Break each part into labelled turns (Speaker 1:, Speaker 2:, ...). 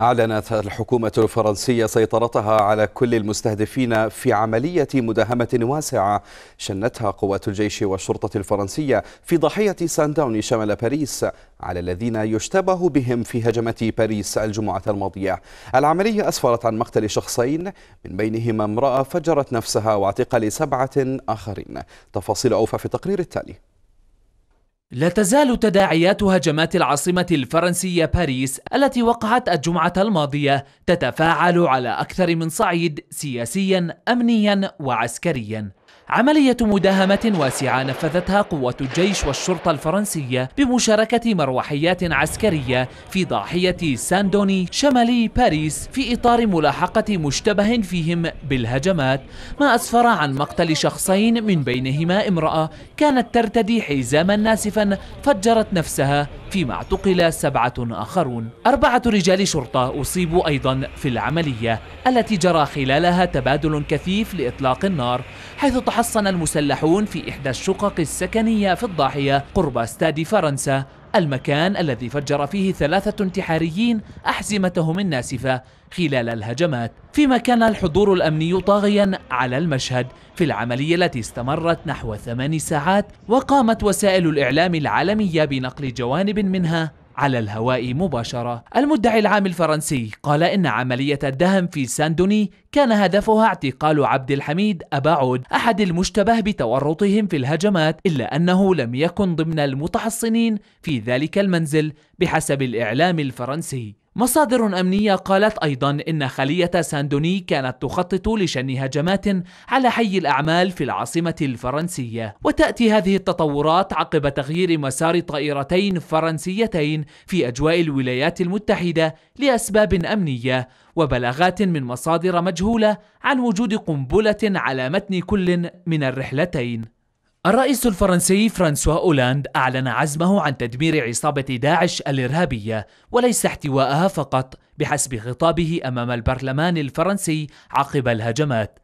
Speaker 1: أعلنت الحكومة الفرنسية سيطرتها على كل المستهدفين في عملية مداهمة واسعة شنتها قوات الجيش والشرطة الفرنسية في ضاحية سان داون شمال باريس على الذين يشتبه بهم في هجمة باريس الجمعة الماضية العملية أسفرت عن مقتل شخصين من بينهما امرأة فجرت نفسها واعتقال سبعة آخرين تفاصيل أوفى في التقرير التالي
Speaker 2: لا تزال تداعيات هجمات العاصمة الفرنسية باريس التي وقعت الجمعة الماضية تتفاعل على أكثر من صعيد سياسيا أمنيا وعسكريا عملية مداهمة واسعة نفذتها قوة الجيش والشرطة الفرنسية بمشاركة مروحيات عسكرية في ضاحية ساندوني شمالي باريس في إطار ملاحقة مشتبه فيهم بالهجمات ما أسفر عن مقتل شخصين من بينهما امرأة كانت ترتدي حزاما ناسفا فجرت نفسها فيما اعتقل سبعة آخرون أربعة رجال شرطة أصيبوا أيضا في العملية التي جرى خلالها تبادل كثيف لإطلاق النار حيث تحصن المسلحون في إحدى الشقق السكنية في الضاحية قرب استاد فرنسا المكان الذي فجر فيه ثلاثة انتحاريين أحزمتهم الناسفة خلال الهجمات فيما كان الحضور الأمني طاغيا على المشهد في العملية التي استمرت نحو ثمان ساعات وقامت وسائل الإعلام العالمية بنقل جوانب منها على الهواء مباشرة المدعي العام الفرنسي قال إن عملية الدهم في ساندوني كان هدفها اعتقال عبد الحميد أبا عود أحد المشتبه بتورطهم في الهجمات إلا أنه لم يكن ضمن المتحصنين في ذلك المنزل بحسب الإعلام الفرنسي مصادر أمنية قالت أيضا إن خلية ساندوني كانت تخطط لشن هجمات على حي الأعمال في العاصمة الفرنسية وتأتي هذه التطورات عقب تغيير مسار طائرتين فرنسيتين في أجواء الولايات المتحدة لأسباب أمنية وبلاغات من مصادر مجهولة مجهولة عن وجود قنبلة على متن كل من الرحلتين. الرئيس الفرنسي فرانسوا أولاند أعلن عزمه عن تدمير عصابة داعش الإرهابية وليس احتواءها فقط بحسب خطابه أمام البرلمان الفرنسي عقب الهجمات.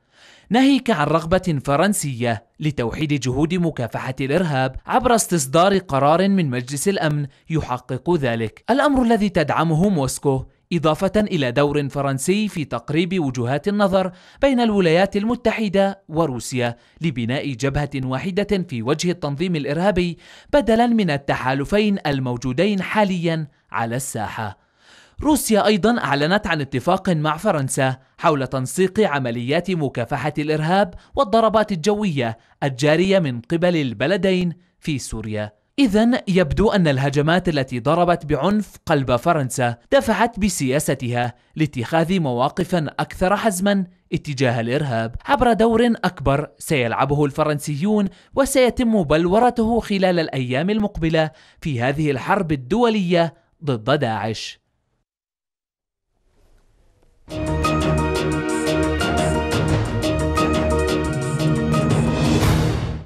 Speaker 2: ناهيك عن رغبة فرنسية لتوحيد جهود مكافحة الإرهاب عبر استصدار قرار من مجلس الأمن يحقق ذلك. الأمر الذي تدعمه موسكو إضافة إلى دور فرنسي في تقريب وجهات النظر بين الولايات المتحدة وروسيا لبناء جبهة واحدة في وجه التنظيم الإرهابي بدلا من التحالفين الموجودين حاليا على الساحة. روسيا أيضا أعلنت عن اتفاق مع فرنسا حول تنسيق عمليات مكافحة الإرهاب والضربات الجوية الجارية من قبل البلدين في سوريا. إذا يبدو أن الهجمات التي ضربت بعنف قلب فرنسا دفعت بسياستها لاتخاذ مواقف أكثر حزما اتجاه الإرهاب عبر دور أكبر سيلعبه الفرنسيون وسيتم بلورته خلال الأيام المقبلة في هذه الحرب الدولية ضد داعش